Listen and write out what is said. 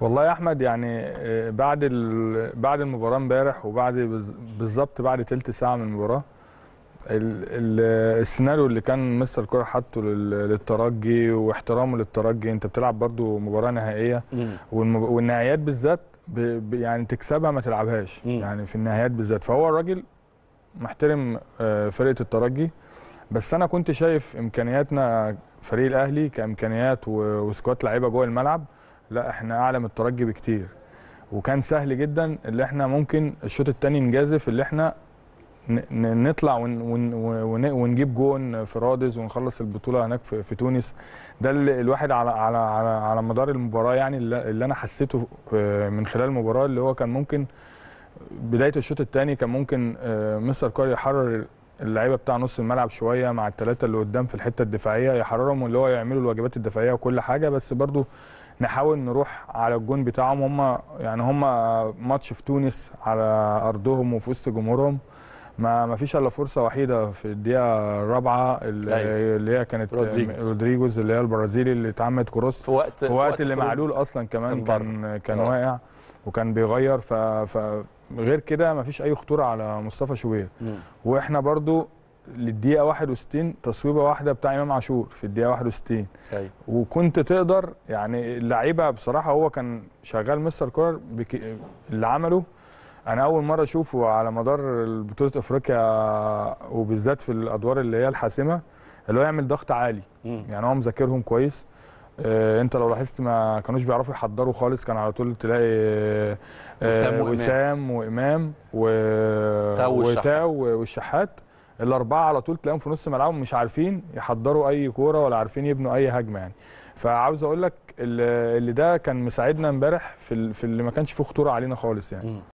والله يا احمد يعني آه، بعد بعد المباراه امبارح وبعد بالظبط بعد ثلث ساعه من المباراه السيناريو اللي كان مستر كولر حاطه للترجي واحترامه للترجي انت بتلعب برضو مباراه نهائيه والنهائيات بالذات يعني تكسبها ما تلعبهاش يعني في النهائيات بالذات فهو الراجل محترم آه، فرقه الترجي بس انا كنت شايف امكانياتنا فريق الاهلي كامكانيات وسكواد لعيبه جوه الملعب لا احنا اعلى من الترجي بكتير وكان سهل جدا اللي احنا ممكن الشوط الثاني نجازف اللي احنا نطلع ونجيب جون في رادز ونخلص البطوله هناك في تونس ده اللي الواحد على على على, على مدار المباراه يعني اللي انا حسيته آه، من خلال المباراه اللي هو كان ممكن بدايه الشوط الثاني كان ممكن آه، مستر كاري يحرر اللعيبه بتاع نص الملعب شويه مع الثلاثه اللي قدام في الحته الدفاعيه يحررهم اللي هو يعملوا الواجبات الدفاعيه وكل حاجه بس برضو نحاول نروح على الجون بتاعهم هم يعني هم ماتش في تونس على ارضهم وفي وسط جمهورهم ما ما فيش الا فرصه وحيده في الدقيقه الرابعه اللي, أيوة. اللي هي كانت رودريجوز, رودريجوز اللي هي البرازيلي اللي اتعمد كروس في وقت في وقت اللي معلول اصلا كمان كان كان أوه. واقع وكان بيغير ف غير كده ما فيش اي خطوره على مصطفى شوبير واحنا برضو للدقيقه 61 تصويبه واحده بتاع امام عاشور في الدقيقه 61 أيوة. وكنت تقدر يعني اللعيبه بصراحه هو كان شغال مستر كولر اللي عمله انا اول مره اشوفه على مدار بطوله افريقيا وبالذات في الادوار اللي هي الحاسمه اللي هو يعمل ضغط عالي م. يعني هو مذاكرهم كويس آه، انت لو لاحظت ما كانوش بيعرفوا يحضروا خالص كان على طول تلاقي آه، وسام وامام وسام وامام وتاو والشحات الاربعه على طول تلاقيهم في نص ملعبهم مش عارفين يحضروا اي كوره ولا عارفين يبنوا اي هجمه يعني فعاوز اقول لك اللي ده كان مساعدنا امبارح في اللي ما كانش فيه خطوره علينا خالص يعني